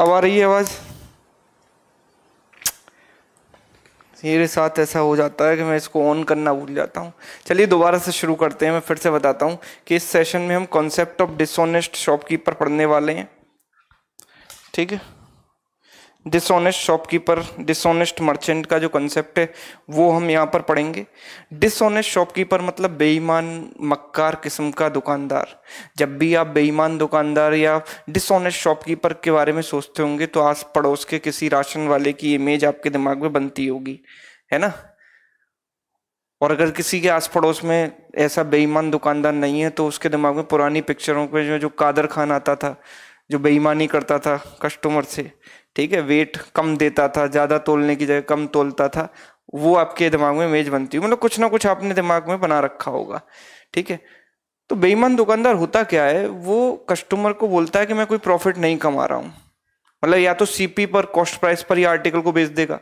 अब आ रही है आवाज़ मेरे साथ ऐसा हो जाता है कि मैं इसको ऑन करना भूल जाता हूँ चलिए दोबारा से शुरू करते हैं मैं फिर से बताता हूँ कि इस सेशन में हम कॉन्सेप्ट ऑफ डिसऑनेस्ट शॉपकीपर पढ़ने वाले हैं ठीक है डिसऑनेस्ट शॉपकीपर डिसऑनेस्ट मर्चेंट का जो कंसेप्ट है वो हम यहाँ पर पढ़ेंगे डिसऑनेस्ट शॉपकीपर मतलब बेईमान मक्कार किस्म का दुकानदार जब भी आप बेईमान दुकानदार या डिसऑनेस्ट शॉपकीपर के बारे में सोचते होंगे तो आस पड़ोस के किसी राशन वाले की इमेज आपके दिमाग में बनती होगी है ना और अगर किसी के आस पड़ोस में ऐसा बेईमान दुकानदार नहीं है तो उसके दिमाग में पुरानी पिक्चरों पे जो कादर खान आता था जो बेईमानी करता था कस्टमर से ठीक है वेट कम देता था ज़्यादा तोलने की जगह कम तोलता था वो आपके दिमाग में इमेज बनती है मतलब कुछ ना कुछ आपने दिमाग में बना रखा होगा ठीक है तो बेईमान दुकानदार होता क्या है वो कस्टमर को बोलता है कि मैं कोई प्रॉफिट नहीं कमा रहा हूँ मतलब या तो सीपी पर कॉस्ट प्राइस पर ही आर्टिकल को बेच देगा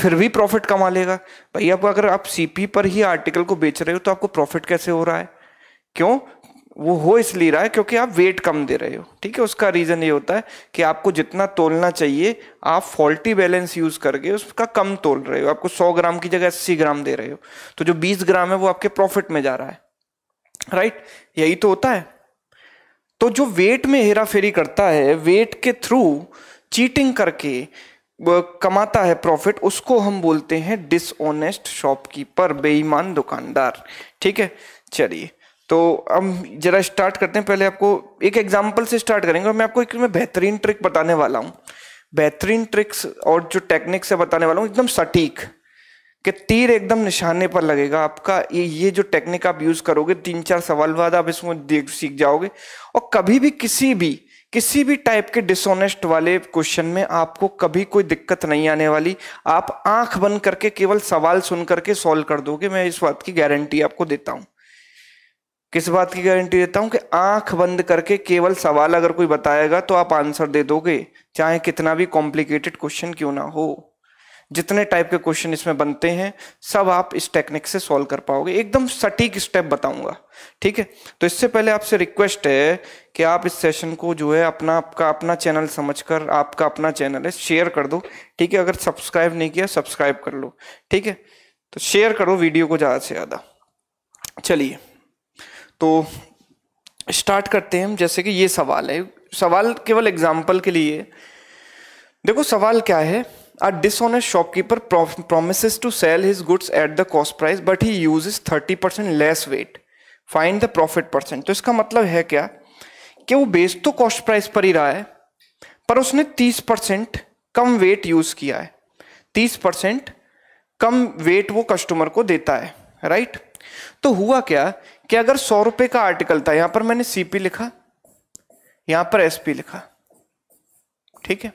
फिर भी प्रॉफिट कमा लेगा भाई आप अगर आप सीपी पर ही आर्टिकल को बेच रहे हो तो आपको प्रॉफिट कैसे हो रहा है क्यों वो हो इसलिए रहा है क्योंकि आप वेट कम दे रहे हो ठीक है उसका रीज़न ये होता है कि आपको जितना तोलना चाहिए आप फॉल्टी बैलेंस यूज़ करके उसका कम तोल रहे हो आपको 100 ग्राम की जगह 80 ग्राम दे रहे हो तो जो 20 ग्राम है वो आपके प्रॉफिट में जा रहा है राइट यही तो होता है तो जो वेट में हेरा फेरी करता है वेट के थ्रू चीटिंग करके कमाता है प्रॉफिट उसको हम बोलते हैं डिसऑनेस्ट शॉपकीपर बेईमान दुकानदार ठीक है चलिए तो अब जरा स्टार्ट करते हैं पहले आपको एक एग्जाम्पल से स्टार्ट करेंगे और मैं आपको एक मैं बेहतरीन ट्रिक बताने वाला हूँ बेहतरीन ट्रिक्स और जो टेक्निक से बताने वाला हूँ एकदम सटीक कि तीर एकदम निशाने पर लगेगा आपका ये ये जो टेक्निक आप यूज़ करोगे तीन चार सवाल बाद आप इसमें देख सीख जाओगे और कभी भी किसी भी किसी भी टाइप के डिसऑनेस्ट वाले क्वेश्चन में आपको कभी कोई दिक्कत नहीं आने वाली आप आंख बंद करके केवल सवाल सुन करके सॉल्व कर दोगे मैं इस बात की गारंटी आपको देता हूँ किस बात की गारंटी देता हूं कि आंख बंद करके केवल सवाल अगर कोई बताएगा तो आप आंसर दे दोगे चाहे कितना भी कॉम्प्लिकेटेड क्वेश्चन क्यों ना हो जितने टाइप के क्वेश्चन इसमें बनते हैं सब आप इस टेक्निक से सॉल्व कर पाओगे एकदम सटीक स्टेप बताऊंगा ठीक है तो इससे पहले आपसे रिक्वेस्ट है कि आप इस सेशन को जो है अपना आपका अपना चैनल समझकर आपका अपना चैनल है शेयर कर दो ठीक है अगर सब्सक्राइब नहीं किया सब्सक्राइब कर लो ठीक है तो शेयर करो वीडियो को ज़्यादा से ज़्यादा चलिए तो स्टार्ट करते हैं हम जैसे कि ये सवाल है सवाल केवल एग्जाम्पल के लिए देखो सवाल क्या है a dishonest shopkeeper promise to sell his goods at the cost price but he use thirty percent less weight find the profit percent तो इसका मतलब है क्या कि वो बेच तो कॉस्ट प्राइस पर ही रहा है पर उसने तीस परसेंट कम वेट यूज किया है तीस परसेंट कम वेट वो कस्टमर को देता है राइट तो हुआ क्या कि अगर सौ रुपए का आर्टिकल था यहां पर मैंने सीपी लिखा यहां पर एसपी लिखा ठीक है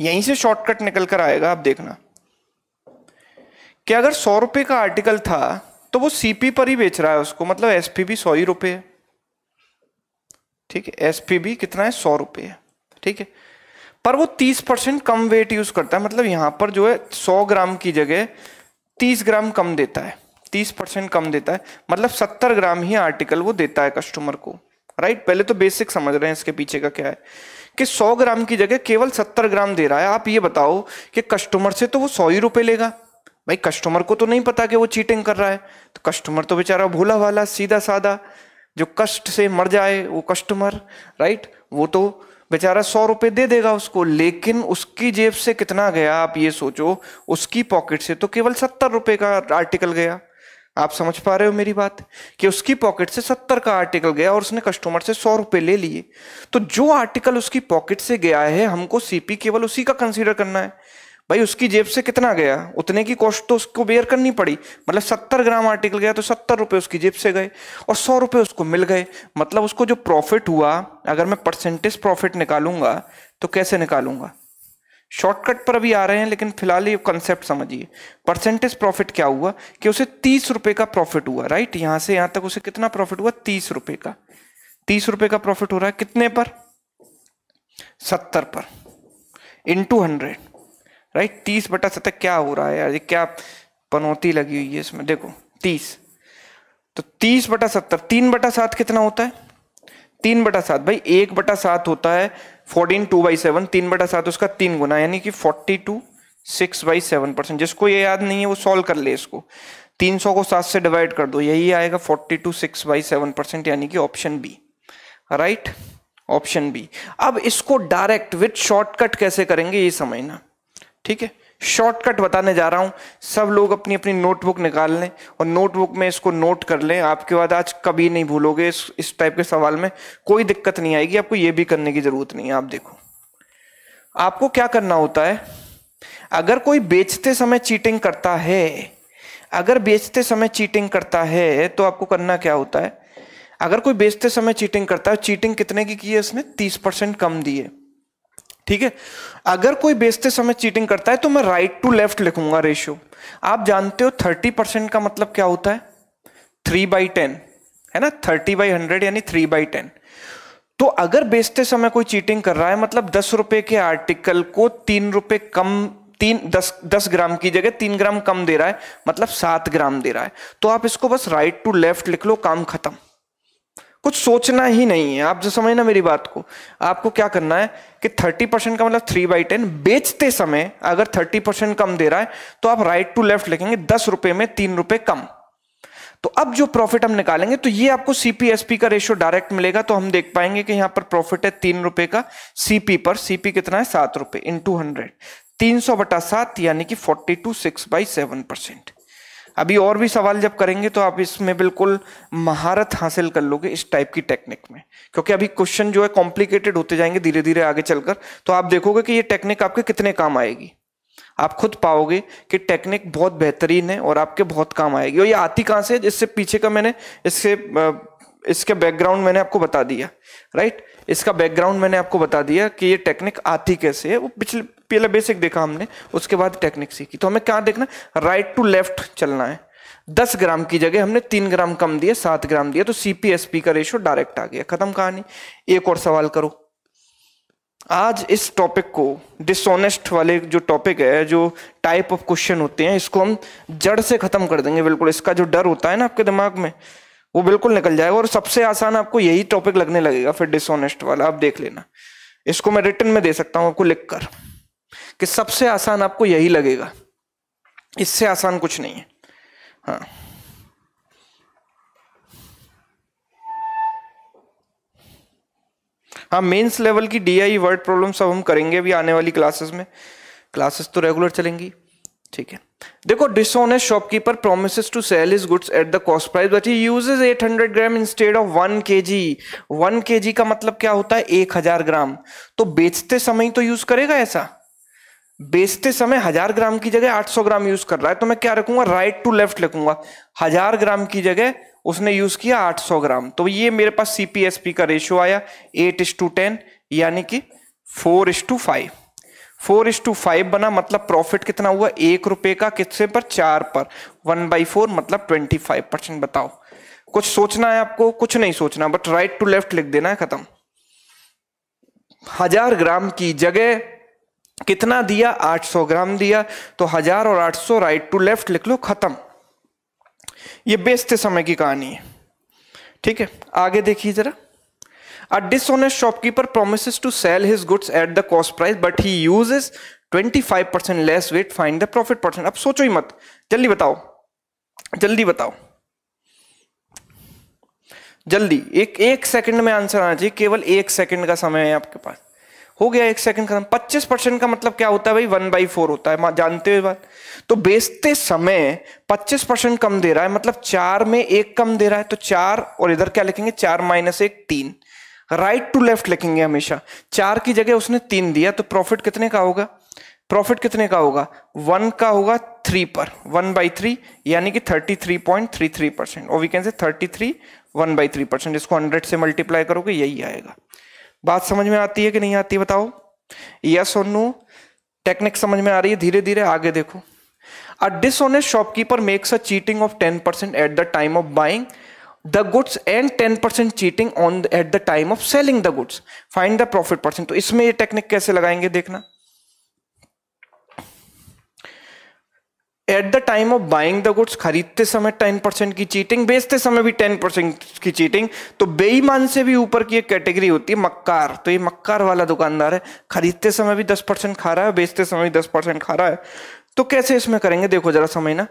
यहीं से शॉर्टकट निकल कर आएगा आप देखना कि अगर सौ रुपए का आर्टिकल था तो वो सीपी पर ही बेच रहा है उसको मतलब एसपी भी सौ ही रुपए है ठीक है एसपी भी कितना है सौ रुपए है ठीक है पर वो तीस परसेंट कम वेट यूज करता है मतलब यहां पर जो है सौ ग्राम की जगह तीस ग्राम कम देता है तीस परसेंट कम देता है मतलब सत्तर ग्राम ही आर्टिकल वो देता है कस्टमर को राइट right? पहले तो बेसिक समझ रहे हैं इसके पीछे का क्या है कि सौ ग्राम की जगह केवल सत्तर ग्राम दे रहा है आप ये बताओ कि कस्टमर से तो वो सौ ही रुपये लेगा भाई कस्टमर को तो नहीं पता कि वो चीटिंग कर रहा है तो कस्टमर तो बेचारा भोला वाला सीधा साधा जो कष्ट से मर जाए वो कस्टमर राइट वो तो बेचारा सौ रुपये दे देगा उसको लेकिन उसकी जेब से कितना गया आप ये सोचो उसकी पॉकेट से तो केवल सत्तर रुपये का आर्टिकल गया आप समझ पा रहे हो मेरी बात कि उसकी पॉकेट से सत्तर का आर्टिकल गया और उसने कस्टमर से सौ रुपये ले लिए तो जो आर्टिकल उसकी पॉकेट से गया है हमको सीपी केवल उसी का कंसीडर करना है भाई उसकी जेब से कितना गया उतने की कॉस्ट तो उसको बेयर करनी पड़ी मतलब सत्तर ग्राम आर्टिकल गया तो सत्तर रुपये उसकी जेब से गए और सौ रुपये उसको मिल गए मतलब उसको जो प्रॉफिट हुआ अगर मैं परसेंटेज प्रॉफिट निकालूंगा तो कैसे निकालूंगा शॉर्टकट पर अभी आ रहे हैं लेकिन फिलहाल ये कॉन्सेप्ट समझिए परसेंटेज प्रॉफिट क्या हुआ कि उसे तीस रुपए का प्रॉफिट हुआ राइट यहां से यहां तक उसे कितना प्रॉफिट हुआ तीस रुपए का तीस रुपए का प्रॉफिट हो रहा है कितने पर सत्तर पर इन टू हंड्रेड राइट तीस बटा सत्तर क्या हो रहा है यार ये क्या पनौती लगी हुई है इसमें देखो तीस तो तीस बटा सत्तर तीन बटा सात कितना होता है तीन बटा सात भाई एक बटा सात होता है फोर्टीन टू बाई सेवन तीन बटा सात उसका तीन गुना यानी कि forty two six by seven percent जिसको ये याद नहीं है वो सॉल्व कर ले इसको तीन सौ को सात से डिवाइड कर दो यही आएगा forty two six by seven percent यानी कि option B right option B अब इसको डायरेक्ट विथ शॉर्टकट कैसे करेंगे ये समझना ठीक है शॉर्टकट बताने जा रहा हूं सब लोग अपनी अपनी नोटबुक निकाल लें और नोटबुक में इसको नोट कर लें आपके बाद आज कभी नहीं भूलोगे इस इस टाइप के सवाल में कोई दिक्कत नहीं आएगी आपको यह भी करने की ज़रूरत नहीं है आप देखो आपको क्या करना होता है अगर कोई बेचते समय चीटिंग करता है अगर बेचते समय चीटिंग करता है तो आपको करना क्या होता है अगर कोई बेचते समय चीटिंग करता है चीटिंग कितने की की है उसने तीस परसेंट कम दिए ठीक है अगर कोई बेचते समय चीटिंग करता है तो मैं राइट टू लेफ्ट लिखूंगा रेशियो आप जानते हो थर्टी परसेंट का मतलब क्या होता है थ्री बाई टेन है ना थर्टी बाई हंड्रेड यानी थ्री बाई टेन तो अगर बेचते समय कोई चीटिंग कर रहा है मतलब दस रुपए के आर्टिकल को तीन रुपए कम तीन दस दस ग्राम की जगह तीन ग्राम कम दे रहा है मतलब सात ग्राम दे रहा है तो आप इसको बस राइट टू लेफ्ट लिख लो काम खत्म कुछ सोचना ही नहीं है आप जो समझना मेरी बात को आपको क्या करना है कि 30 परसेंट का मतलब थ्री बाई टेन बेचते समय अगर 30 परसेंट कम दे रहा है तो आप राइट टू लेफ्ट लिखेंगे दस रुपए में तीन रुपए कम तो अब जो प्रॉफिट हम निकालेंगे तो ये आपको सीपीएसपी का रेशियो डायरेक्ट मिलेगा तो हम देख पाएंगे कि यहां पर प्रॉफिट है तीन रुपए का सीपी पर सीपी कितना है सात रुपए इन टू हंड्रेड तीन सौ बटा सात यानी कि forty two six by seven percent अभी और भी सवाल जब करेंगे तो आप इसमें बिल्कुल महारत हासिल कर लोगे इस टाइप की टेक्निक में क्योंकि अभी क्वेश्चन जो है कॉम्प्लिकेटेड होते जाएंगे धीरे धीरे आगे चलकर तो आप देखोगे कि ये टेक्निक आपके कितने काम आएगी आप खुद पाओगे कि टेक्निक बहुत बेहतरीन है और आपके बहुत काम आएगी और ये आती कहाँ से इससे पीछे का मैंने इससे इसके बैकग्राउंड मैंने आपको बता दिया राइट इसका बैकग्राउंड मैंने आपको बता दिया कि ये टेक्निक आती कैसे है वो पिछले पहले बेसिक देखा हमने उसके बाद टेक्निक सीखी तो हमें क्या देखना राइट टू लेफ्ट चलना है दस ग्राम की जगह हमने तीन ग्राम कम दिया सात ग्राम दिया तो सीपीएसपी का रेशो डायरेक्ट आ गया खत्म कहानी एक और सवाल करो आज इस टॉपिक को डिसऑनेस्ट वाले जो टॉपिक है जो टाइप ऑफ क्वेश्चन होते हैं इसको हम जड़ से खत्म कर देंगे बिल्कुल इसका जो डर होता है ना आपके दिमाग में वो बिल्कुल निकल जाएगा और सबसे आसान आपको यही टॉपिक लगने लगेगा फिर डिसऑनेस्ट वाला आप देख लेना इसको मैं रिटर्न में दे सकता हूँ आपको लिख कर कि सबसे आसान आपको यही लगेगा इससे आसान कुछ नहीं है हाँ हाँ मेंस लेवल की डीआई वर्ड प्रॉब्लम सब हम करेंगे भी आने वाली क्लासेस में क्लासेस तो रेगुलर चलेंगी ठीक है देखो dishonest shopkeeper promise to sell his goods at the cost price but he uses 800 gram instead of 1 K G 1 K G का मतलब क्या होता है 1000 ग्राम तो बेचते समय तो यूज करेगा ऐसा बेचते समय हजार ग्राम की जगह 800 ग्राम यूज कर रहा है तो मैं क्या रखूंगा राइट टू लेफ्ट लिखूंगा हजार ग्राम की जगह उसने यूज किया 800 ग्राम तो ये मेरे पास सीपीएसपी का रेशियो आया एट इस टू टेन यानी कि four is to five four is to five बना मतलब प्रॉफिट कितना हुआ एक रुपए का कितने पर चार पर वन बाई फोर मतलब ट्वेंटी फाइव परसेंट बताओ कुछ सोचना है आपको कुछ नहीं सोचना बट राइट टू लेफ्ट लिख देना है खत्म हजार ग्राम की जगह कितना दिया 800 ग्राम दिया तो हजार और 800 राइट टू लेफ्ट लिख लो खत्म ये बेचते समय की कहानी है ठीक है आगे देखिए जरा a dishonest shopkeeper promise to sell his goods at the cost price but he twenty 25 percent less weight find the profit percent अब सोचो ही मत जल्दी बताओ जल्दी बताओ जल्दी एक एक सेकंड में आंसर आना चाहिए केवल एक सेकंड का समय है आपके पास हो गया एक सेकंड खत्म पच्चीस परसेंट का मतलब क्या होता है भाई वन बाई फोर होता है जानते हो बात तो बेचते समय पच्चीस परसेंट कम दे रहा है मतलब चार में एक कम दे रहा है तो चार और इधर क्या लिखेंगे चार माइनस एक तीन राइट टू लेफ्ट लिखेंगे हमेशा चार की जगह उसने तीन दिया तो प्रॉफिट कितने का होगा प्रॉफिट कितने का होगा वन का होगा थ्री पर वन बाई थ्री यानी कि thirty three point three three percent और we can say thirty three one by three percent इसको हंड्रेड से मल्टीप्लाई करोगे यही आएगा बात समझ में आती है कि नहीं आती बताओ यस और नो टेक्निक समझ में आ रही है धीरे धीरे आगे देखो a dishonest shopkeeper makes a cheating of ten percent at the time of buying the goods and ten percent cheating on at the time of selling the goods find the profit percent तो इसमें ये technique कैसे लगाएंगे देखना at the time of buying the goods खरीदते समय ten percent की cheating बेचते समय भी टेन परसेंट की चीटिंग तो बेईमान से भी ऊपर की एक कैटेगरी होती है मक्कार तो ये मक्कार वाला दुकानदार है खरीदते समय भी दस परसेंट खा रहा है बेचते समय भी दस परसेंट खा रहा है तो कैसे इसमें करेंगे देखो जरा समझना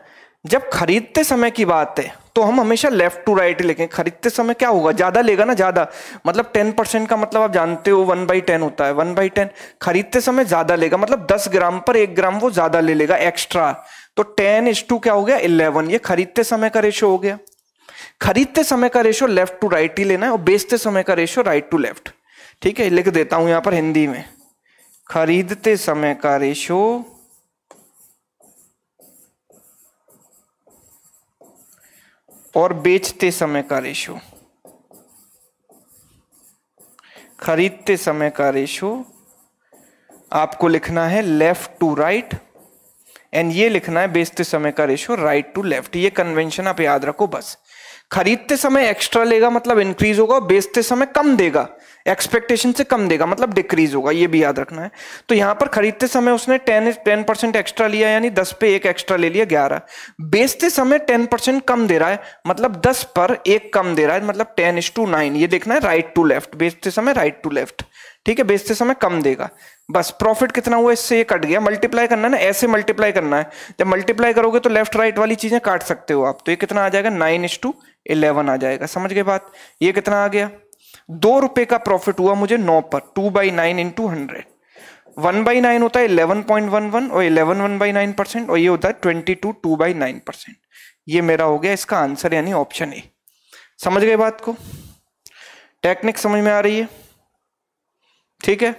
जब खरीदते समय की बात है तो हम हमेशा लेफ्ट टू राइट लेंगे खरीदते समय क्या होगा ज्यादा लेगा ना ज्यादा मतलब टेन परसेंट का मतलब आप जानते हो वन बाई टेन होता है वन बाई टेन खरीदते समय ज्यादा लेगा मतलब दस ग्राम पर एक ग्राम वो ज्यादा ले लेगा एक्स्ट्रा तो टेन इज टू क्या हो गया इलेवन ये खरीदते समय का रेशो हो गया खरीदते समय का रेशो लेफ्ट टू राइट ही लेना है और बेचते समय का रेशो राइट टू लेफ्ट ठीक है लिख देता हूं यहां पर हिंदी में खरीदते समय का रेशो और बेचते समय का रेशो खरीदते समय का रेशो आपको लिखना है लेफ्ट टू राइट एंड ये लिखना है बेचते समय का रेशो राइट टू लेफ्ट ये कन्वेंशन आप याद रखो बस खरीदते समय एक्स्ट्रा लेगा मतलब इंक्रीज होगा बेचते समय कम देगा एक्सपेक्टेशन से कम देगा मतलब डिक्रीज होगा ये भी याद रखना है तो यहां पर खरीदते समय उसने टेन टेन परसेंट एक्स्ट्रा लिया यानी दस पे एक एक्स्ट्रा ले लिया ग्यारह बेचते समय टेन परसेंट कम दे रहा है मतलब दस पर एक कम दे रहा है मतलब टेन इज टू नाइन ये देखना है राइट टू लेफ्ट बेचते समय राइट टू लेफ्ट ठीक है बेचते समय कम देगा बस प्रॉफिट कितना हुआ इससे ये कट गया मल्टीप्लाई करना है ना ऐसे मल्टीप्लाई करना है जब मल्टीप्लाई करोगे तो लेफ्ट राइट वाली चीजें काट सकते हो आप तो ये कितना आ जाएगा नाइन इज टू इलेवन आ जाएगा समझ गए बात ये कितना आ गया दो रुपए का प्रॉफिट हुआ मुझे नौ पर two by nine into hundred one by nine होता है इलेवन पॉइंट वन वन और eleven one by nine percent और ये होता है twenty two two by nine percent ये मेरा हो गया इसका आंसर यानी ऑप्शन ए समझ गए बात को टेक्निक समझ में आ रही है ठीक है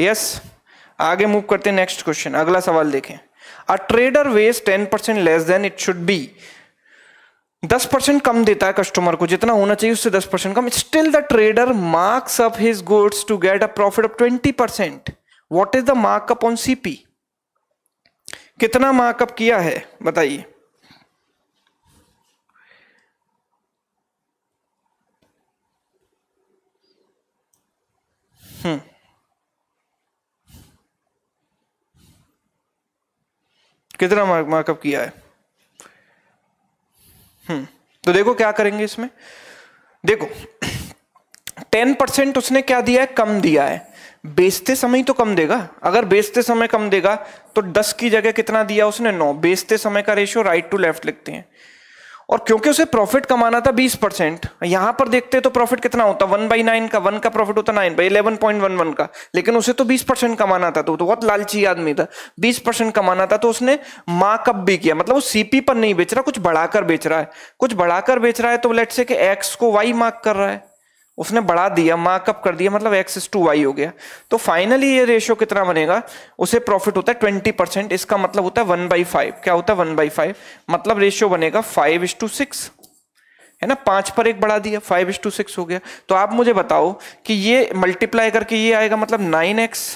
यस yes. आगे मूव करते हैं नेक्स्ट क्वेश्चन अगला सवाल देखें a trader weighs ten percent less than it should be दस परसेंट कम देता है कस्टमर को जितना होना चाहिए उससे दस परसेंट कम still the trader marks up his goods to get a profit of twenty percent what is the markup on C P कितना मार्कअप किया है बताइए हम्म कितना मार्कअप किया है हम्म। तो देखो क्या करेंगे इसमें देखो टेन परसेंट उसने क्या दिया है कम दिया है बेचते समय तो कम देगा अगर बेचते समय कम देगा तो दस की जगह कितना दिया उसने नौ बेचते समय का रेशियो राइट टू लेफ्ट लिखते हैं और क्योंकि उसे प्रॉफिट कमाना था 20 परसेंट यहां पर देखते तो प्रॉफिट कितना होता वन बाई नाइन का वन का प्रॉफिट होता nine by eleven point one one का लेकिन उसे तो 20 परसेंट कमाना था तो, तो बहुत लालची आदमी था 20 परसेंट कमाना था तो उसने मार्कअप भी किया मतलब वो सीपी पर नहीं बेच रहा कुछ बढ़ाकर बेच रहा है कुछ बढ़ाकर बेच रहा है तो लेट से एक्स को वाई मार्क कर रहा है उसने बढ़ा दिया मार्कअप कर दिया मतलब एक्स इज टू वाई हो गया तो फाइनली ये रेशियो कितना बनेगा उसे प्रॉफिट होता है ट्वेंटी परसेंट इसका मतलब होता है वन बाई फाइव क्या होता है वन बाई फाइव मतलब रेशियो बनेगा फाइव इज टू सिक्स है ना पांच पर एक बढ़ा दिया फाइव इज टू सिक्स हो गया तो आप मुझे बताओ कि ये मल्टीप्लाई करके ये आएगा मतलब नाइन एक्स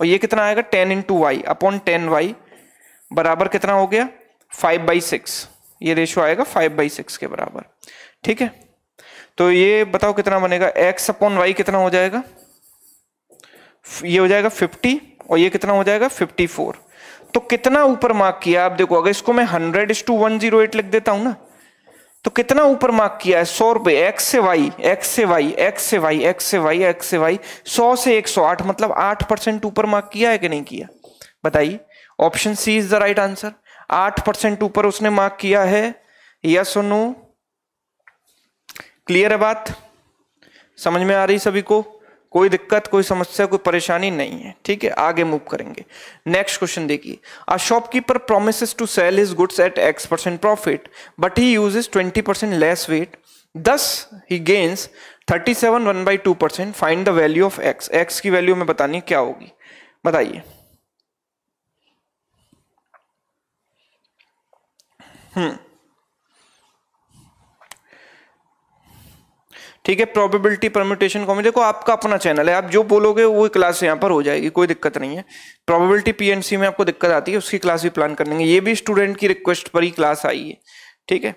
और ये कितना आएगा ten to Y upon ten Y बराबर कितना हो गया फाइव बाई सिक्स ये रेशियो आएगा फाइव बाई सिक्स के बराबर ठीक है तो ये बताओ कितना बनेगा एक्स अपॉन वाई कितना हो जाएगा ये हो जाएगा फिफ्टी और ये कितना हो जाएगा फिफ्टी फोर तो कितना ऊपर मार्क किया आप देखो अगर इसको मैं हंड्रेड इस टू वन जीरो एट लिख देता हूं ना तो कितना ऊपर मार्क किया है सौ रुपए एक्स से वाई एक्स से वाई एक्स से वाई एक्स से वाई एक्स से वाई सौ से एक सौ आठ मतलब आठ परसेंट ऊपर मार्क किया है कि नहीं किया बताइए option C is the right answer आठ परसेंट ऊपर उसने मार्क किया है यस और नो क्लियर है बात समझ में आ रही सभी को कोई दिक्कत कोई समस्या कोई परेशानी नहीं है ठीक है आगे मूव करेंगे नेक्स्ट क्वेश्चन देखिए a shopkeeper promise to sell his goods at X percent profit but he is twenty percent less weight thus he gains thirty seven one by two percent find the value of X X की value में बतानी क्या होगी बताइए हम्म ठीक है probability permutation common देखो आपका अपना चैनल है आप जो बोलोगे वो क्लास यहाँ पर हो जाएगी कोई दिक्कत नहीं है प्रोबेबिलिटी पीएनसी में आपको दिक्कत आती है उसकी क्लास भी प्लान कर लेंगे ये भी स्टूडेंट की रिक्वेस्ट पर ही क्लास आई है ठीक है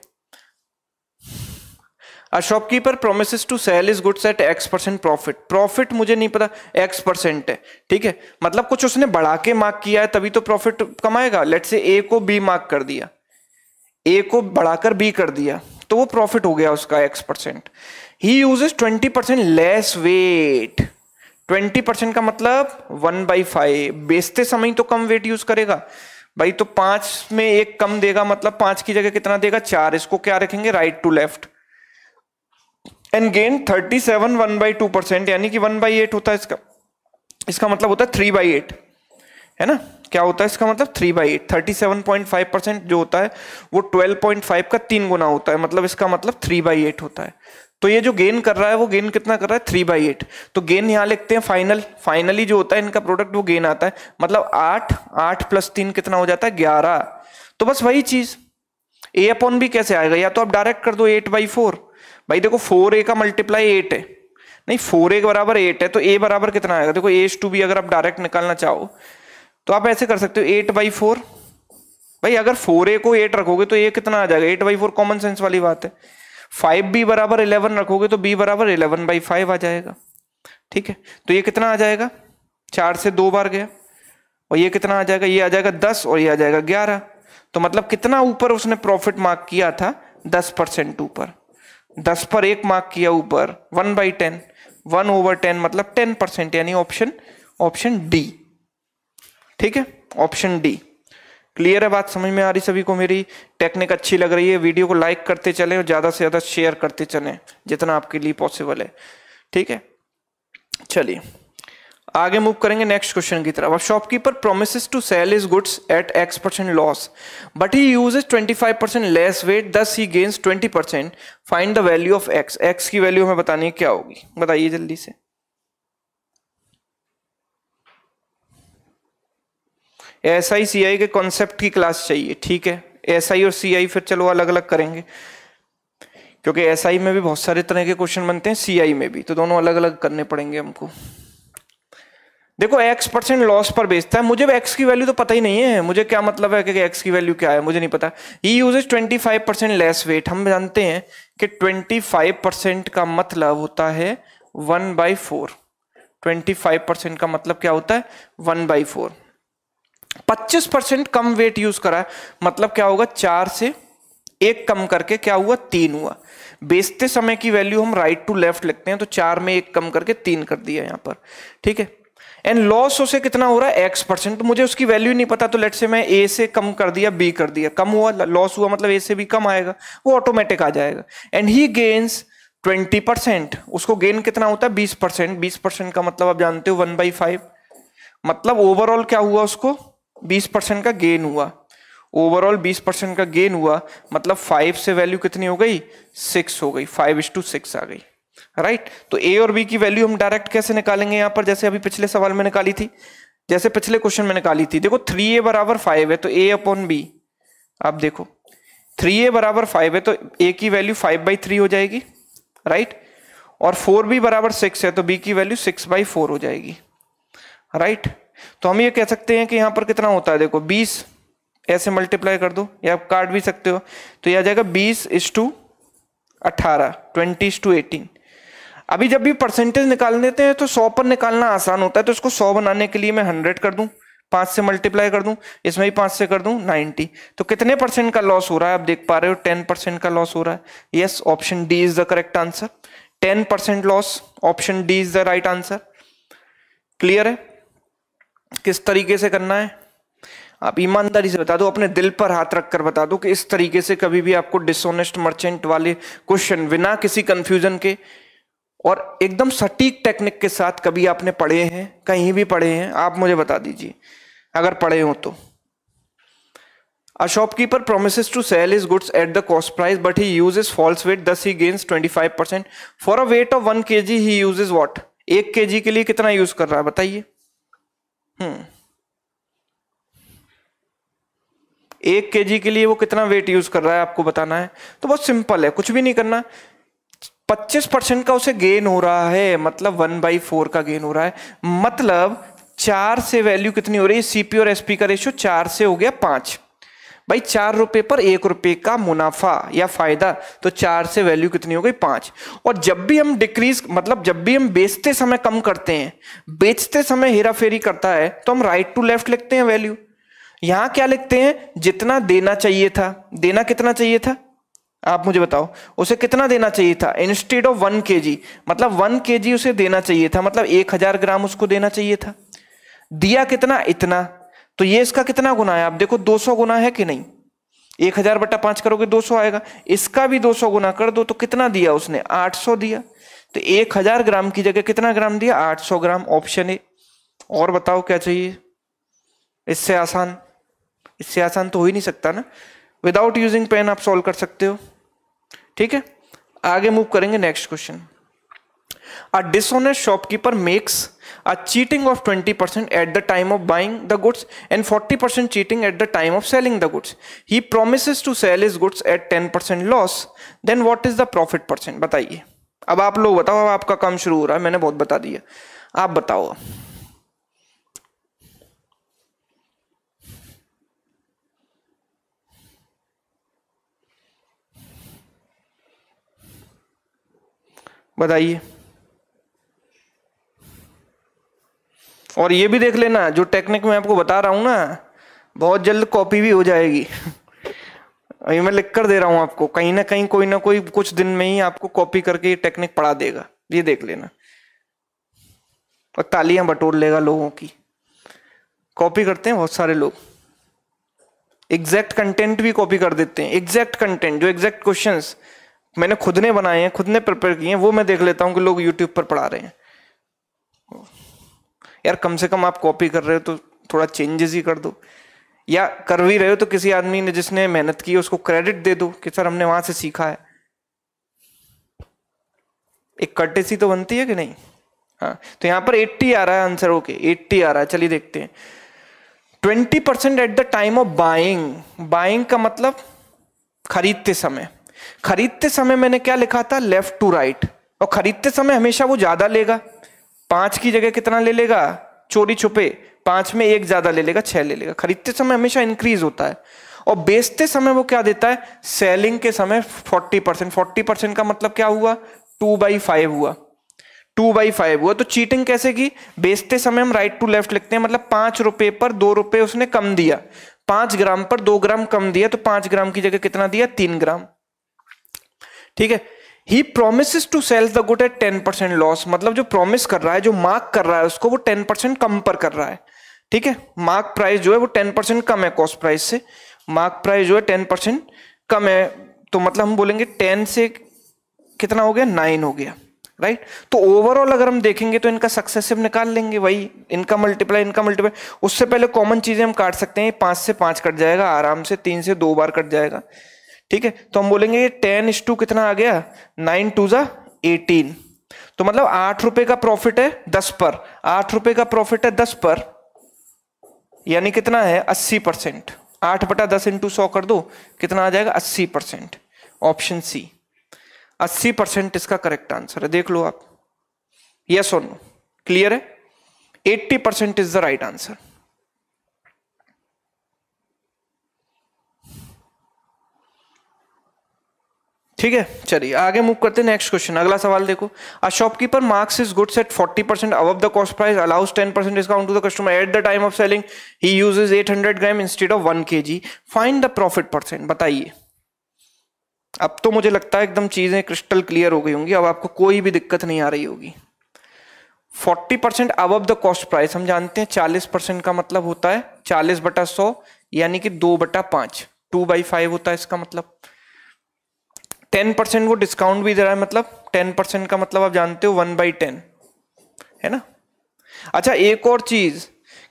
a shopkeeper promise to sell his goods at X percent profit profit मुझे नहीं पता एक्स परसेंट है ठीक है मतलब कुछ उसने बढ़ा के मार्क किया है तभी तो प्रॉफिट कमाएगा लेट से ए को बी मार्क कर दिया ए को बढ़ाकर बी कर दिया तो वो प्रॉफिट हो गया उसका X percent he uses 20 percent less weight 20 percent का मतलब वन बाई फाइव बेचते समय तो कम वेट यूज करेगा भाई तो पांच में एक कम देगा मतलब पांच की जगह कितना देगा चार इसको क्या रखेंगे right to left and gain thirty seven one by two percent यानी कि वन बाई एट होता है इसका इसका मतलब होता है थ्री बाई एट है ना क्या होता है इसका मतलब three by eight thirty seven point five percent जो होता है वो ट्वेल्व पॉइंट फाइव का तीन गुना होता है मतलब इसका मतलब थ्री बाई एट होता है तो ये जो गेन कर रहा है वो गेन कितना कर रहा है थ्री बाई एट तो गेन यहाँ लिखते हैं फाइनल फाइनली जो होता है इनका प्रोडक्ट वो गेन आता है मतलब आठ आठ प्लस तीन कितना हो जाता है ग्यारह तो बस वही चीज ए अपॉन भी कैसे आएगा या तो आप डायरेक्ट कर दो एट बाई फोर भाई देखो फोर ए का मल्टीप्लाई एट है नहीं फोर ए बराबर एट है तो ए बराबर कितना आएगा देखो एज टू भी अगर आप डायरेक्ट निकालना चाहो तो आप ऐसे कर सकते हो एट बाई फोर भाई अगर फोर ए को एट रखोगे तो ए कितना आ जाएगा eight by four common sense वाली बात है फाइव बी बराबर इलेवन रखोगे तो बी बराबर इलेवन बाई फाइव आ जाएगा ठीक है तो ये कितना आ जाएगा चार से दो बार गया और ये कितना आ जाएगा ये आ जाएगा दस और ये आ जाएगा ग्यारह तो मतलब कितना ऊपर उसने प्रॉफिट मार्क किया था दस परसेंट ऊपर दस पर एक मार्क किया ऊपर one by ten one over ten मतलब टेन परसेंट यानी ऑप्शन ऑप्शन डी ठीक है ऑप्शन डी क्लियर है बात समझ में आ रही सभी को मेरी टेक्निक अच्छी लग रही है वीडियो को लाइक करते चले और ज़्यादा से ज़्यादा शेयर करते चले जितना आपके लिए पॉसिबल है ठीक है चलिए आगे मूव करेंगे नेक्स्ट क्वेश्चन की तरफ अब shopkeeper promise to sell his goods at X percent loss but he uses twenty five percent less weight thus he gains twenty percent find the value of X X की value हमें बतानी है क्या होगी बताइए जल्दी से S I सी आई के कॉन्सेप्ट की क्लास चाहिए ठीक है एस आई और सी आई फिर चलो अलग अलग करेंगे क्योंकि एस आई में भी बहुत सारे तरह के क्वेश्चन बनते हैं सी आई में भी तो दोनों अलग अलग करने पड़ेंगे हमको देखो एक्स परसेंट लॉस पर बेचता है मुझे एक्स की वैल्यू तो पता ही नहीं है मुझे क्या मतलब है कि एक्स की वैल्यू क्या है मुझे नहीं पता he uses twenty five percent less weight हम जानते हैं कि ट्वेंटी फाइव परसेंट का मतलब होता है one by four twenty five percent का मतलब क्या होता है वन बाई फोर 25 परसेंट कम वेट यूज करा है मतलब क्या होगा चार से एक कम करके क्या हुआ तीन हुआ बेचते समय की वैल्यू हम राइट टू लेफ्ट लिखते हैं तो चार में एक कम करके तीन कर दिया यहां पर ठीक है एंड लॉस उसे कितना हो रहा है एक्स परसेंट तो मुझे उसकी वैल्यू नहीं पता तो लेट से मैं ए से कम कर दिया बी कर दिया कम हुआ लॉस हुआ मतलब ए से भी कम आएगा वो ऑटोमेटिक आ जाएगा and he gains twenty percent उसको गेन कितना होता है बीस परसेंट बीस परसेंट का मतलब आप जानते हो वन बाई फाइव मतलब ओवरऑल क्या हुआ उसको 20 परसेंट का गेन हुआ ओवरऑल 20 परसेंट का गेन हुआ मतलब फाइव से वैल्यू कितनी हो गई सिक्स हो गई फाइव इज टू सिक्स आ गई राइट right? तो ए और बी की वैल्यू हम डायरेक्ट कैसे निकालेंगे यहां पर जैसे अभी पिछले सवाल में निकाली थी जैसे पिछले क्वेश्चन में निकाली थी देखो थ्री ए बराबर फाइव है तो ए अपॉन बी आप देखो थ्री ए बराबर फाइव है तो ए की वैल्यू फाइव बाई थ्री हो जाएगी राइट right? और फोर बी बराबर सिक्स है तो बी की वैल्यू सिक्स बाई फोर हो जाएगी राइट right? तो हम ये कह सकते हैं कि यहाँ पर कितना होता है देखो बीस ऐसे मल्टीप्लाई कर दो या आप काट भी सकते हो तो यह आ जाएगा बीस इज टू अट्ठारह ट्वेंटी इस टू एटीन अभी जब भी परसेंटेज निकाल देते हैं तो सौ पर निकालना आसान होता है तो इसको सौ बनाने के लिए मैं हंड्रेड कर दूं पाँच से मल्टीप्लाई कर दूं इसमें भी पाँच से कर दूं नाइन्टी तो कितने परसेंट का लॉस हो रहा है आप देख पा रहे हो टेन परसेंट का लॉस हो रहा है yes option D is the correct answer ten percent loss option D is the right answer clear है किस तरीके से करना है आप ईमानदारी से बता दो अपने दिल पर हाथ रखकर बता दो कि इस तरीके से कभी भी आपको डिसऑनेस्ट मर्चेंट वाले क्वेश्चन बिना किसी कंफ्यूजन के और एकदम सटीक टेक्निक के साथ कभी आपने पढ़े हैं कहीं भी पढ़े हैं आप मुझे बता दीजिए अगर पढ़े हो तो to goods at the cost price but he uses false weight thus he uses twenty five percent for a weight of one K G he uses what एक के जी के लिए कितना यूज कर रहा है बताइए हम्म। एक K जी के लिए वो कितना वेट यूज कर रहा है आपको बताना है तो बहुत सिंपल है कुछ भी नहीं करना 25 परसेंट का उसे गेन हो रहा है मतलब वन बाई फोर का गेन हो रहा है मतलब चार से वैल्यू कितनी हो रही है सीपी और एसपी का रेशियो चार से हो गया पांच भाई चार रुपए पर एक रुपए का मुनाफा या फायदा तो चार से वैल्यू कितनी हो गई पांच और जब भी हम डिक्रीज मतलब जब भी हम बेचते समय कम करते हैं बेचते समय हेरा फेरी करता है तो हम राइट टू लेफ्ट लिखते हैं वैल्यू यहां क्या लिखते हैं जितना देना चाहिए था देना कितना चाहिए था आप मुझे बताओ उसे कितना देना चाहिए था instead of one K G मतलब वन के जी उसे देना चाहिए था मतलब एक हजार ग्राम उसको देना चाहिए था दिया कितना इतना तो ये इसका कितना गुना है आप देखो 200 गुना है कि नहीं एक हजार बट्टा पांच करोगे 200 आएगा इसका भी 200 गुना कर दो तो कितना दिया उसने 800 दिया तो 1000 ग्राम की जगह कितना ग्राम दिया 800 ग्राम ऑप्शन ए और बताओ क्या चाहिए इससे आसान इससे आसान तो हो ही नहीं सकता ना विदाउट यूजिंग पेन आप सॉल्व कर सकते हो ठीक है आगे मूव करेंगे next question A dishonest shopkeeper makes a cheating of 20% at the time of buying the goods and 40% cheating at the time of selling the goods. He promises to sell his goods at 10% loss. Then what is the profit percent? बताइए अब आप लोग बताओ अब आपका काम शुरू हो रहा है मैंने बहुत बता दिया आप बताओ बताइए और ये भी देख लेना जो टेक्निक मैं आपको बता रहा हूँ ना बहुत जल्द कॉपी भी हो जाएगी अभी मैं लिख कर दे रहा हूँ आपको कहीं ना कहीं कोई ना कोई कुछ दिन में ही आपको कॉपी करके ये टेक्निक पढ़ा देगा ये देख लेना और तालियां बटोर लेगा लोगों की कॉपी करते हैं बहुत सारे लोग एग्जैक्ट कंटेंट भी कॉपी कर देते हैं एग्जैक्ट कंटेंट जो एग्जैक्ट क्वेश्चन मैंने खुद ने बनाए हैं खुद ने प्रिपेयर किए हैं वो मैं देख लेता हूँ कि लोग यूट्यूब पर पढ़ा रहे हैं यार कम से कम आप कॉपी कर रहे हो तो थोड़ा चेंजेस ही कर दो या कर भी रहे हो तो किसी आदमी ने जिसने मेहनत की उसको क्रेडिट दे दो कि सर हमने वहां से सीखा है एक सी तो बनती है कि नहीं हाँ तो यहां पर 80 आ रहा है आंसर ओके 80 आ रहा है चलिए देखते हैं 20 percent at the time of buying buying का मतलब खरीदते समय खरीदते समय मैंने क्या लिखा था लेफ्ट टू राइट और खरीदते समय हमेशा वो ज्यादा लेगा पांच की जगह कितना ले लेगा चोरी छुपे पांच में एक ज्यादा ले लेगा छह ले लेगा खरीदते समय हमेशा इंक्रीज होता है और बेचते समय वो क्या देता है सेलिंग के समय फोर्टी परसेंट फोर्टी परसेंट का मतलब क्या हुआ टू बाई फाइव हुआ टू बाई फाइव हुआ तो चीटिंग कैसे की बेचते समय हम राइट टू लेफ्ट लिखते हैं मतलब पांच रुपए पर दो रुपए उसने कम दिया पांच ग्राम पर दो ग्राम कम दिया तो पांच ग्राम की जगह कितना दिया तीन ग्राम ठीक है he promise to sell the good at ten percent loss मतलब जो प्रोमिस कर रहा है जो मार्क कर रहा है उसको वो टेन परसेंट कम पर कर रहा है ठीक है मार्क प्राइस जो है वो टेन परसेंट कम है कॉस्ट प्राइस से मार्क प्राइस जो है टेन परसेंट कम है तो मतलब हम बोलेंगे टेन से कितना हो गया नाइन हो गया राइट तो ओवरऑल अगर हम देखेंगे तो इनका सक्सेसिव निकाल लेंगे वही इनका मल्टीप्लाई इनका मल्टीप्लाई उससे पहले कॉमन चीजें हम काट सकते हैं पांच से पांच कट जाएगा आराम से तीन से दो बार कट जाएगा ठीक है तो हम बोलेंगे ये टेन इस टू कितना आ गया नाइन टू ज़ा एटीन तो मतलब आठ रुपए का प्रॉफिट है दस पर आठ रुपए का प्रॉफिट है दस पर यानी कितना है अस्सी परसेंट आठ बटा दस इंटू सौ कर दो कितना आ जाएगा अस्सी परसेंट ऑप्शन सी अस्सी परसेंट इसका करेक्ट आंसर है देख लो आप यस और नो क्लियर है eighty percent is the right answer ठीक है चलिए आगे मूव करते हैं नेक्स्ट क्वेश्चन अगला सवाल देखो a shopkeeper marks his goods at 40 percent above the cost price allows 10 percent discount to the customer at the time of selling he uses 800 gram instead of 1 KG find the profit percent बताइए अब तो मुझे लगता है एकदम चीजें crystal clear हो गई होंगी अब आपको कोई भी दिक्कत नहीं आ रही होगी 40 percent above the cost price हम जानते हैं 40 परसेंट का मतलब होता है 40 बटा सौ यानी कि 2 बटा पांच टू बाई फाइव होता है इसका मतलब टेन परसेंट वो डिस्काउंट भी दे रहा है मतलब टेन परसेंट का मतलब आप जानते हो वन बाई टेन है ना अच्छा एक और चीज़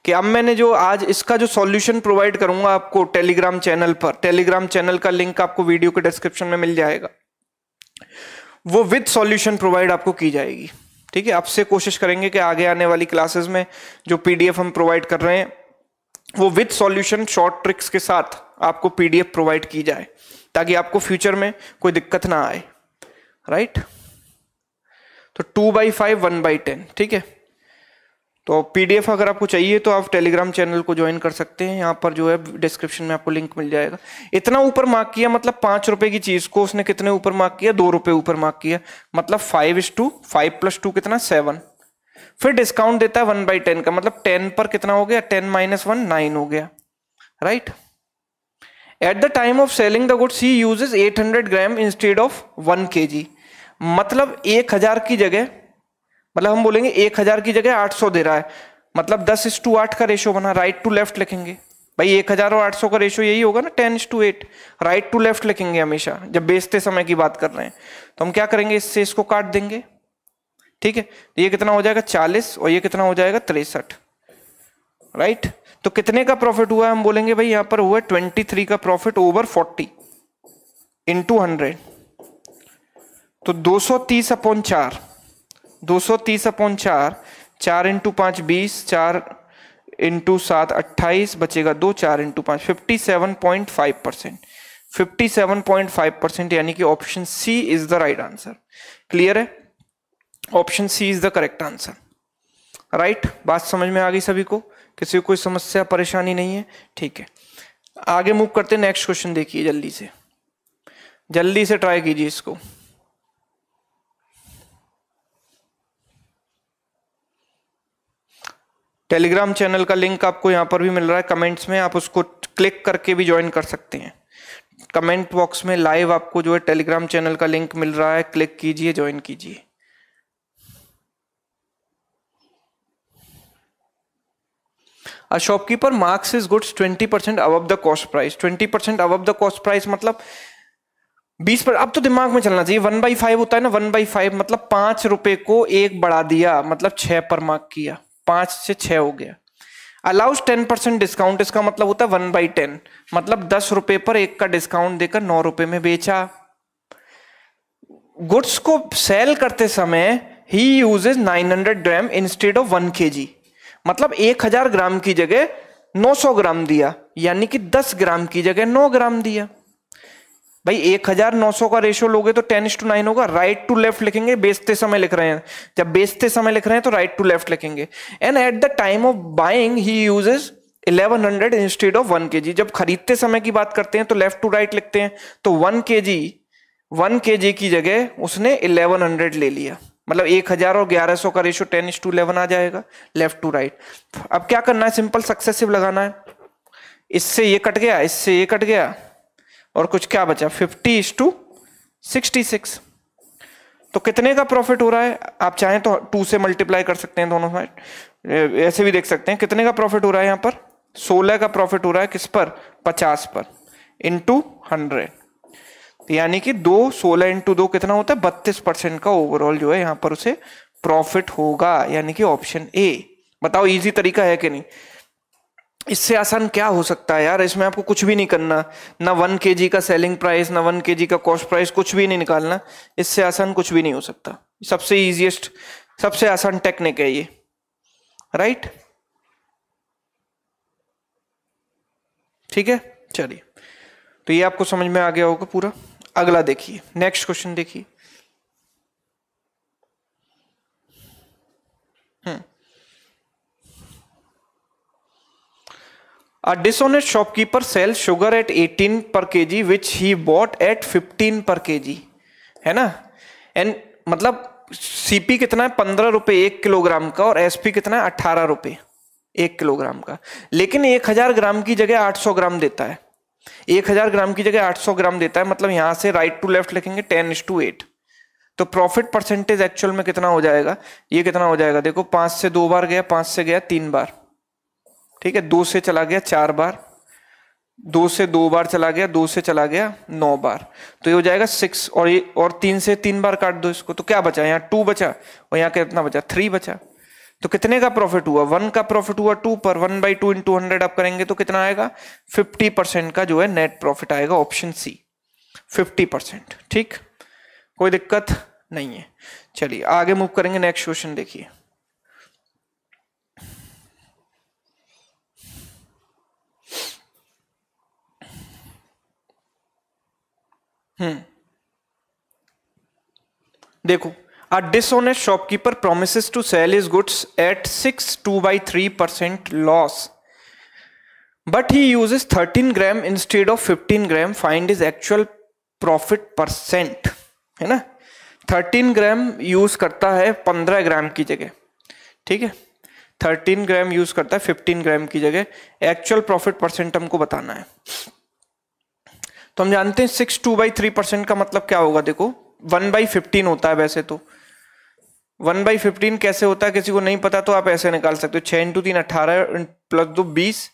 कि अब मैंने जो आज इसका जो सॉल्यूशन प्रोवाइड करूंगा आपको टेलीग्राम चैनल पर टेलीग्राम चैनल का लिंक आपको वीडियो के डिस्क्रिप्शन में मिल जाएगा वो विद सॉल्यूशन प्रोवाइड आपको की जाएगी ठीक है आपसे कोशिश करेंगे कि आगे आने वाली क्लासेस में जो पीडीएफ हम प्रोवाइड कर रहे हैं वो विद सॉल्यूशन शॉर्ट ट्रिक्स के साथ आपको पीडीएफ प्रोवाइड की जाए ताकि आपको फ्यूचर में कोई दिक्कत ना आए राइट तो two by five one by ten ठीक है तो पीडीएफ अगर आपको चाहिए तो आप टेलीग्राम चैनल को ज्वाइन कर सकते हैं यहाँ पर जो है डिस्क्रिप्शन में आपको लिंक मिल जाएगा इतना ऊपर मार्क किया मतलब पांच रुपए की चीज को उसने कितने ऊपर मार्क किया दो रुपए ऊपर मार्क किया मतलब five is to five plus two कितना सेवन फिर डिस्काउंट देता है वन बाई टेन का मतलब टेन पर कितना हो गया टेन माइनस वन नाइन हो गया right right? At the time of selling the goods he uses 800 gram instead of 1 KG मतलब 1000 की जगह मतलब हम बोलेंगे 1000 की जगह 800 दे रहा है मतलब 10 इस टू आठ का रेशो बना राइट टू लेफ्ट लिखेंगे भाई 1000 और 800 का रेशो यही होगा ना 10 is to eight right to left लिखेंगे हमेशा जब बेचते समय की बात कर रहे हैं तो हम क्या करेंगे इससे इसको काट देंगे ठीक है तो ये कितना हो जाएगा 40 और ये कितना हो जाएगा तिरसठ राइट right? तो कितने का प्रॉफिट हुआ हम बोलेंगे भाई यहां पर हुआ ट्वेंटी थ्री का profit over forty into hundred तो दो सौ तीस अपॉन चार दो सौ तीस अपॉन चार चार इंटू पांच बीस चार इंटू सात अट्ठाईस बचेगा दो चार इंटू पांच fifty seven point five percent fifty seven point five percent यानी कि option C is the right answer clear है option C is the correct answer right बात समझ में आ गई सभी को किसी को कोई समस्या परेशानी नहीं है ठीक है आगे मूव करते नेक्स्ट क्वेश्चन देखिए जल्दी से जल्दी से ट्राई कीजिए इसको टेलीग्राम चैनल का लिंक आपको यहां पर भी मिल रहा है कमेंट्स में आप उसको क्लिक करके भी ज्वाइन कर सकते हैं कमेंट बॉक्स में लाइव आपको जो है टेलीग्राम चैनल का लिंक मिल रहा है क्लिक कीजिए ज्वाइन कीजिए marks his goods twenty percent above the cost price twenty percent above the cost price मतलब बीस पर अब तो दिमाग में चलना चाहिए वन बाई फाइव होता है ना वन बाई फाइव मतलब पांच रुपए को एक बढ़ा दिया मतलब छह पर मार्क किया पांच से छह हो गया अलाउस टेन परसेंट डिस्काउंट इसका मतलब होता है वन बाई टेन मतलब दस रुपए पर एक का डिस्काउंट देकर नौ रुपए में बेचा गुड्स को सेल करते समय he uses nine hundred gram instead of one K G मतलब 1000 ग्राम की जगह 900 ग्राम दिया यानी कि 10 ग्राम की जगह 9 ग्राम दिया भाई 1900 का रेशो लोगे तो टेन टू नाइन होगा राइट टू लेफ्ट लिखेंगे बेचते समय लिख रहे हैं जब बेचते समय लिख रहे हैं तो राइट टू लेफ्ट लिखेंगे and at the time of buying he uses 1100 hundred instead of one K जब खरीदते समय की बात करते हैं तो लेफ्ट टू राइट लिखते हैं तो one K G one K जी की जगह उसने 1100 ले लिया मतलब एक हजार और ग्यारह सौ का ratio ten is to eleven आ जाएगा लेफ्ट टू राइट अब क्या करना है सिंपल सक्सेसिव लगाना है इससे ये कट गया इससे ये कट गया और कुछ क्या बचा fifty is to sixty six तो कितने का प्रॉफिट हो रहा है आप चाहें तो टू से मल्टीप्लाई कर सकते हैं दोनों में ऐसे भी देख सकते हैं कितने का प्रॉफिट हो रहा है यहाँ पर सोलह का प्रॉफिट हो रहा है किस पर पचास पर इंटू हंड्रेड यानी कि दो सोलह इंटू दो कितना होता है बत्तीस परसेंट का ओवरऑल जो है यहाँ पर उसे प्रॉफिट होगा यानी कि ऑप्शन ए बताओ इजी तरीका है कि नहीं इससे आसान क्या हो सकता है यार इसमें आपको कुछ भी नहीं करना ना वन के का सेलिंग प्राइस ना वन के का कॉस्ट प्राइस कुछ भी नहीं निकालना इससे आसान कुछ भी नहीं हो सकता सबसे ईजिएस्ट सबसे आसान टेक्निक है ये राइट ठीक है चलिए तो ये आपको समझ में आ गया होगा पूरा अगला देखिए नेक्स्ट क्वेश्चन देखिए hmm. A shopkeeper sell sugar at 18 per के जी विच ही बॉट एट 15 के जी है ना एंड मतलब सीपी कितना है पंद्रह रुपए एक किलोग्राम का और एसपी कितना है अट्ठारह रुपए एक किलोग्राम का लेकिन एक हजार ग्राम की जगह आठ सौ ग्राम देता है एक हजार ग्राम की जगह आठ सौ ग्राम देता है मतलब यहां से राइट टू लेफ्ट लिखेंगे टेन इज टू एट तो प्रॉफिट परसेंटेज एक्चुअल में कितना हो जाएगा ये कितना हो जाएगा देखो पांच से दो बार गया पांच से गया तीन बार ठीक है दो से चला गया चार बार दो से दो बार चला गया दो से चला गया नौ बार तो ये हो जाएगा सिक्स और ये और तीन से तीन बार काट दो इसको तो क्या बचा यहाँ टू बचा और यहाँ कितना बचा थ्री बचा तो कितने का प्रॉफिट हुआ वन का प्रॉफिट हुआ टू पर one by two into hundred आप करेंगे तो कितना आएगा फिफ्टी परसेंट का जो है नेट प्रॉफिट आएगा ऑप्शन सी फिफ्टी परसेंट ठीक कोई दिक्कत नहीं है चलिए आगे मूव करेंगे नेक्स्ट क्वेश्चन देखिए हम्म देखो A dishonest shopkeeper promises to sell his goods at 6 2 by 3 percent loss. But he uses 13 gram instead of 15 gram. Find his actual profit percent है ना 13 ग्राम यूज करता है 15 ग्राम की जगह ठीक है 13 ग्राम यूज करता है 15 ग्राम की जगह एक्चुअल प्रॉफिट परसेंट हमको बताना है तो हम जानते हैं six two by three percent का मतलब क्या होगा देखो वन बाई फिफ्टीन होता है वैसे तो वन बाई फिफ्टीन कैसे होता है किसी को नहीं पता तो आप ऐसे निकाल सकते हो छः इंटू तीन अट्ठारह प्लस दो बीस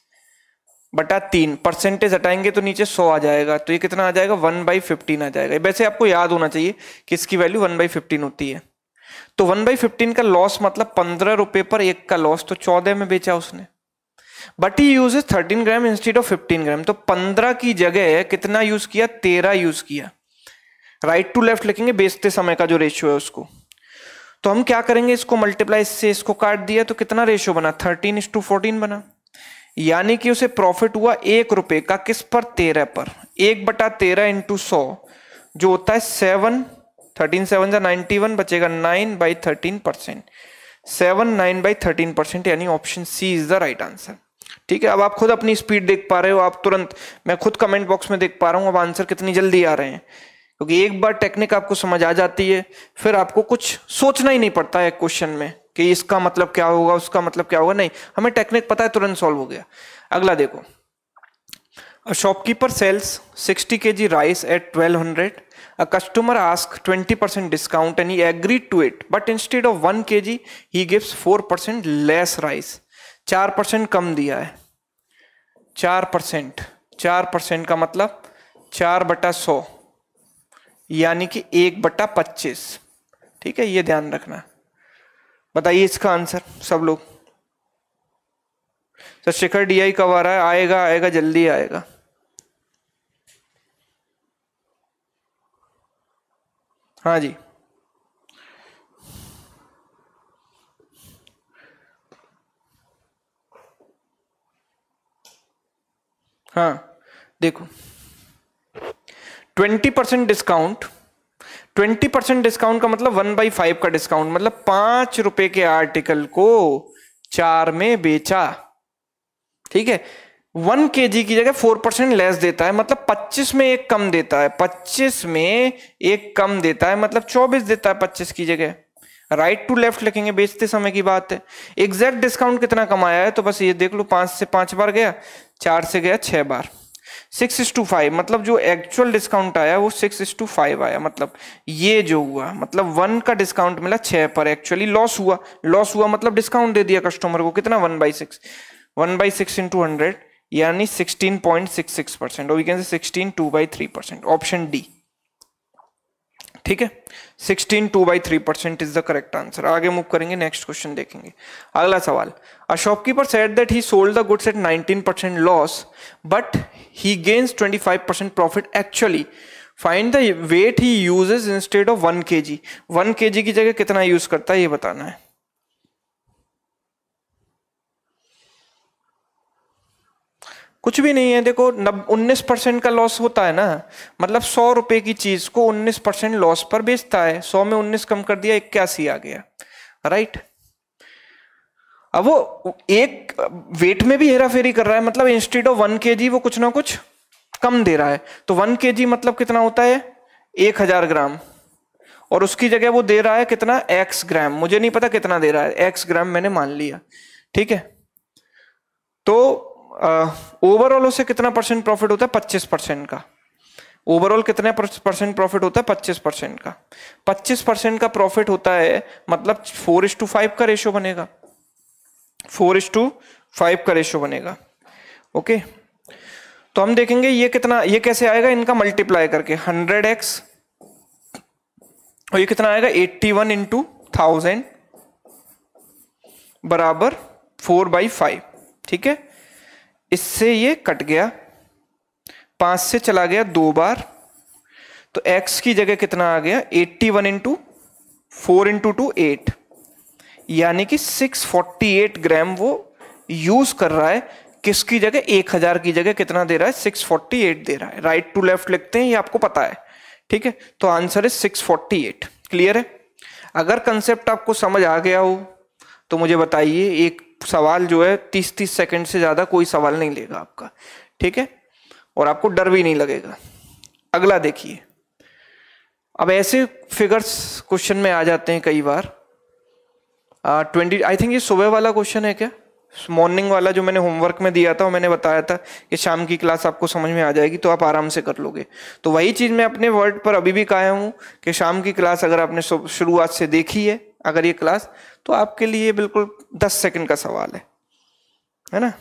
बटा तीन परसेंटेज हटाएंगे तो नीचे सौ आ जाएगा तो ये कितना आ जाएगा वन बाई फिफ्टीन आ जाएगा वैसे आपको याद होना चाहिए कि इसकी वैल्यू वन बाई फिफ्टीन होती है तो वन बाई फिफ्टीन का लॉस मतलब पंद्रह रुपए पर एक का लॉस तो चौदह में बेचा उसने but he use thirteen gram instead of fifteen gram तो पंद्रह की जगह कितना यूज किया तेरह यूज किया राइट टू लेफ्ट लिखेंगे बेचते समय का जो रेशियो है उसको तो हम क्या करेंगे इसको मल्टीप्लाई से इसको काट दिया तो कितना रेशियो बना थर्टीन इस टू फोर्टीन बना यानी कि उसे प्रॉफिट हुआ एक रुपए का किस पर तेरह पर एक बटा तेरह इंटू सौ जो होता है सेवन थर्टीन सेवन या नाइनटी वन बचेगा nine by thirteen percent seven nine by thirteen percent यानी option C is the right answer ठीक है अब आप खुद अपनी स्पीड देख पा रहे हो आप तुरंत मैं खुद कमेंट बॉक्स में देख पा रहा हूँ अब आंसर कितनी जल्दी आ रहे हैं क्योंकि एक बार टेक्निक आपको समझ आ जाती है फिर आपको कुछ सोचना ही नहीं पड़ता है क्वेश्चन में कि इसका मतलब क्या होगा उसका मतलब क्या होगा नहीं हमें टेक्निक पता है तुरंत सॉल्व हो गया अगला देखो a shopkeeper sells 60 K G rice at 1200 percent discount and 20% agree to it but instead of one K G he gives four percent less rice चार परसेंट कम दिया है चार परसेंट चार परसेंट का मतलब चार बटा सौ यानी कि एक बट्टा पच्चीस ठीक है ये ध्यान रखना बताइए इसका आंसर सब लोग तो शिखर डीआई कब आ रहा है आएगा आएगा जल्दी आएगा हाँ जी हाँ देखो twenty percent discount twenty percent discount का मतलब वन बाई फाइव का डिस्काउंट मतलब पांच रुपए के आर्टिकल को चार में बेचा ठीक है वन के जी की जगह फोर परसेंट लेस देता है मतलब पच्चीस में एक कम देता है पच्चीस में एक कम देता है मतलब चौबीस देता है पच्चीस की जगह राइट टू लेफ्ट लिखेंगे बेचते समय की बात है एग्जैक्ट डिस्काउंट कितना कमाया है तो बस ये देख लो पांच से पांच बार गया चार से गया छह बार सिक्स इज टू फाइव मतलब जो एक्चुअल डिस्काउंट आया वो सिक्स इज टू फाइव आया मतलब ये जो हुआ मतलब वन का डिस्काउंट मिला छः पर एक्चुअली लॉस हुआ लॉस हुआ मतलब डिस्काउंट दे दिया कस्टमर को कितना one by six one by six into hundred यानी sixteen point six six percent और we can say sixteen two by three percent option D ठीक है sixteen two by three percent is the correct answer आगे move करेंगे next question देखेंगे अगला सवाल a shopkeeper said that he sold the goods at nineteen percent loss but he gains twenty five percent profit actually find the wait he uses instead of one K G one K जी की जगह कितना use करता है ये बताना है कुछ भी नहीं है देखो नब उन्नीस परसेंट का लॉस होता है ना मतलब सौ रुपए की चीज को उन्नीस परसेंट लॉस पर बेचता है सौ में उन्नीस कम कर दिया इक्यासी आ गया राइट अब वो एक वेट में भी हेरा फेरी कर रहा है मतलब इंस्टीड ऑफ वन के वो कुछ ना कुछ कम दे रहा है तो वन के मतलब कितना होता है एक हजार ग्राम और उसकी जगह वो दे रहा है कितना एक्स ग्राम मुझे नहीं पता कितना दे रहा है एक्स ग्राम मैंने मान लिया ठीक है तो ओवरऑल उसे कितना परसेंट प्रॉफिट होता है पच्चीस परसेंट का ओवरऑल कितने परसेंट प्रॉफिट होता है पच्चीस परसेंट का पच्चीस परसेंट का प्रॉफिट होता है मतलब फोर इज टू फाइव का रेशियो बनेगा फोर इज टू फाइव का रेशियो बनेगा ओके तो हम देखेंगे ये कितना ये कैसे आएगा इनका मल्टीप्लाई करके हंड्रेड एक्स और ये कितना आएगा एट्टी वन इंटू थाउजेंड बराबर फोर बाई फाइव ठीक है इससे ये कट गया पाँच से चला गया दो बार तो x की जगह कितना आ गया 81 one into four into two eight यानी कि 648 ग्राम वो यूज कर रहा है किसकी जगह 1000 की जगह कितना दे रहा है 648 दे रहा है राइट टू लेफ्ट लिखते हैं ये आपको पता है ठीक है तो आंसर है 648 क्लियर है अगर कंसेप्ट आपको समझ आ गया हो तो मुझे बताइए एक सवाल जो है तीस तीस सेकंड से ज़्यादा कोई सवाल नहीं लेगा आपका ठीक है और आपको डर भी नहीं लगेगा अगला देखिए अब ऐसे फिगर्स क्वेश्चन में आ जाते हैं कई बार ट्वेंटी आई थिंक ये सुबह वाला क्वेश्चन है क्या मॉर्निंग वाला जो मैंने होमवर्क में दिया था और मैंने बताया था कि शाम की क्लास आपको समझ में आ जाएगी तो आप आराम से कर लोगे तो वही चीज़ मैं अपने वर्ड पर अभी भी कहा हूँ कि शाम की क्लास अगर आपने शुरुआत से देखी है अगर ये क्लास तो आपके लिए बिल्कुल दस सेकंड का सवाल है है ना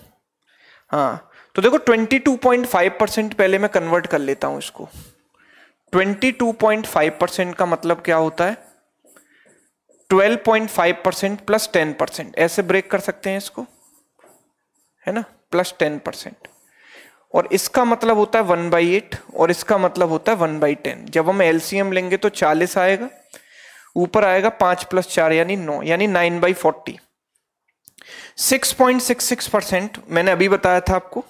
हाँ तो देखो 22.5 परसेंट पहले मैं कन्वर्ट कर लेता हूं इसको 22.5 परसेंट का मतलब क्या होता है 12.5 परसेंट प्लस टेन परसेंट ऐसे ब्रेक कर सकते हैं इसको है ना प्लस टेन परसेंट और इसका मतलब होता है वन बाई एट और इसका मतलब होता है वन बाई टेन जब हम एलसीएम लेंगे तो चालीस आएगा ऊपर आएगा पांच प्लस चार यानी नौ यानी nine by forty six point six six percent मैंने अभी बताया था आपको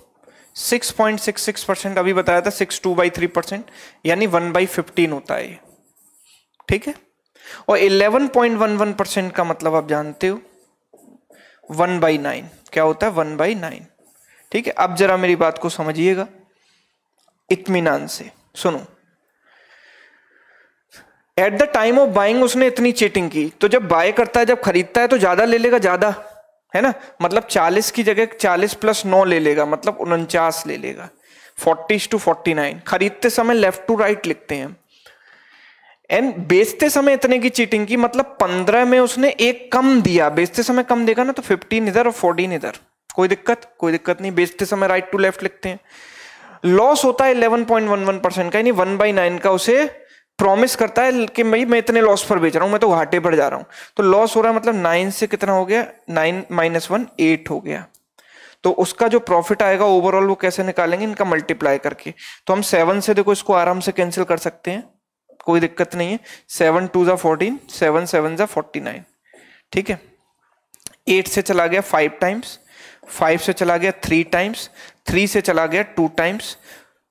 six point six six percent अभी बताया था six two by three percent यानी वन बाई फिफ्टीन होता है ठीक है और eleven point one one percent का मतलब आप जानते हो वन बाई नाइन क्या होता है वन बाई नाइन ठीक है अब जरा मेरी बात को समझिएगा इतमान से सुनो at the time of buying उसने इतनी चीटिंग की तो जब बाय करता है जब खरीदता है तो ज्यादा ले लेगा ज्यादा है ना मतलब 40 की जगह 40 प्लस 9 ले लेगा मतलब उनचास ले लेगा 40 टू 49 खरीदते समय लेफ्ट टू राइट लिखते हैं एंड बेचते समय इतने की चीटिंग की मतलब 15 में उसने एक कम दिया बेचते समय कम देगा ना तो 15 इधर और 14 इधर कोई दिक्कत कोई दिक्कत नहीं बेचते समय राइट टू लेफ्ट लिखते हैं लॉस होता है वन परसेंट का यानी वन बाई नाइन का उसे प्रॉमिस करता है कि भाई मैं इतने लॉस पर बेच रहा हूँ मैं तो घाटे पर जा रहा हूँ तो लॉस हो रहा है मतलब नाइन से कितना हो गया नाइन माइनस वन एट हो गया तो उसका जो प्रॉफिट आएगा ओवरऑल वो कैसे निकालेंगे इनका मल्टीप्लाई करके तो हम सेवन से देखो इसको आराम से कैंसिल कर सकते हैं कोई दिक्कत नहीं है सेवन टू ज़ा फोर्टीन सेवन सेवन ज़ा फोर्टी नाइन ठीक है एट से चला गया फाइव टाइम्स फाइव से चला गया थ्री टाइम्स थ्री से चला गया टू टाइम्स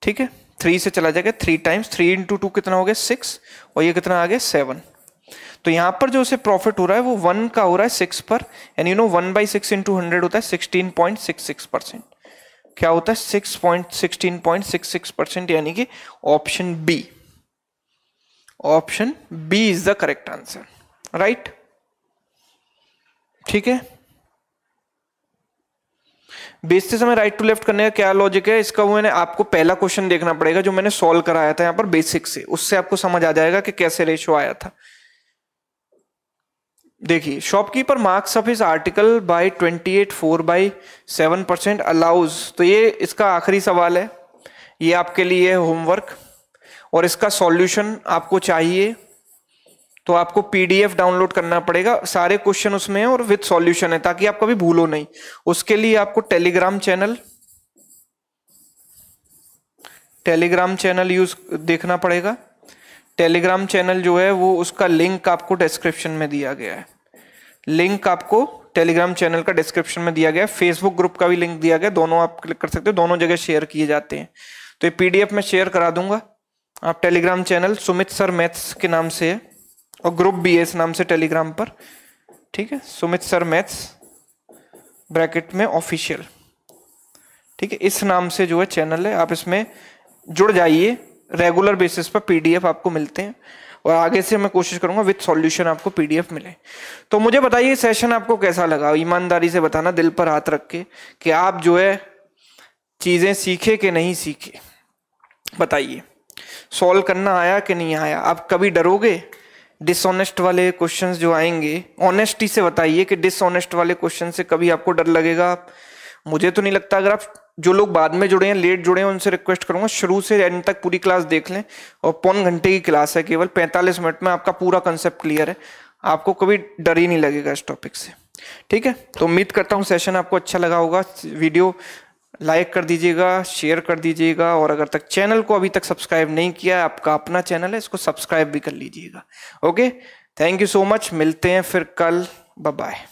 ठीक है थ्री से चला जाएगा three times three into two कितना हो गया सिक्स और ये कितना आ गया सेवन तो यहाँ पर जो उसे प्रॉफिट हो रहा है वो वन का हो रहा है सिक्स पर and you know one by six into hundred होता है sixteen point six six percent क्या होता है six point sixteen point six six percent यानी कि option B option B is the correct answer right ठीक है बेचते समय राइट टू लेफ्ट करने का क्या लॉजिक है इसका मैंने आपको पहला क्वेश्चन देखना पड़ेगा जो मैंने सोल्व कराया था यहाँ पर बेसिक से उससे आपको समझ आ जाएगा कि कैसे रेशो आया था देखिए shopkeeper marks off his article by 28 four by seven percent allows तो ये इसका आखिरी सवाल है ये आपके लिए होमवर्क और इसका सॉल्यूशन आपको चाहिए तो आपको पीडीएफ डाउनलोड करना पड़ेगा सारे क्वेश्चन उसमें है और विथ सॉल्यूशन है ताकि आप कभी भूलो नहीं उसके लिए आपको Telegram channel Telegram channel use देखना पड़ेगा टेलीग्राम चैनल जो है वो उसका लिंक आपको डिस्क्रिप्शन में दिया गया है लिंक आपको टेलीग्राम चैनल का डिस्क्रिप्शन में दिया गया है फेसबुक ग्रुप का भी लिंक दिया गया दोनों आप क्लिक कर सकते हो दोनों जगह शेयर किए जाते हैं तो ये पीडीएफ में शेयर करा दूंगा आप Telegram channel Sumit sir maths के नाम से है और ग्रुप भी है इस नाम से टेलीग्राम पर ठीक है सुमित सर मैथ्स ब्रैकेट में ऑफिशियल ठीक है इस नाम से जो है चैनल है आप इसमें जुड़ जाइए रेगुलर बेसिस पर पीडीएफ आपको मिलते हैं और आगे से मैं कोशिश करूंगा विथ सॉल्यूशन आपको पीडीएफ मिले तो मुझे बताइए सेशन आपको कैसा लगा ईमानदारी से बताना दिल पर हाथ रख के कि आप जो है चीज़ें सीखे कि नहीं सीखे बताइए सॉल्व करना आया कि नहीं आया आप कभी डरोगे डिसऑनेस्ट वाले क्वेश्चंस जो आएंगे ऑनेस्टी से बताइए कि डिसऑनेस्ट वाले क्वेश्चन से कभी आपको डर लगेगा मुझे तो नहीं लगता अगर आप जो लोग बाद में जुड़े हैं लेट जुड़े हैं उनसे रिक्वेस्ट करूंगा शुरू से एंड तक पूरी क्लास देख लें और पौन घंटे की क्लास है केवल पैंतालीस मिनट में आपका पूरा कंसेप्ट क्लियर है आपको कभी डर ही नहीं लगेगा इस टॉपिक से ठीक है तो उम्मीद करता हूँ सेशन आपको अच्छा लगा होगा वीडियो लाइक कर दीजिएगा शेयर कर दीजिएगा और अगर तक चैनल को अभी तक सब्सक्राइब नहीं किया आपका अपना चैनल है इसको सब्सक्राइब भी कर लीजिएगा okay thank you so much मिलते हैं फिर कल बाय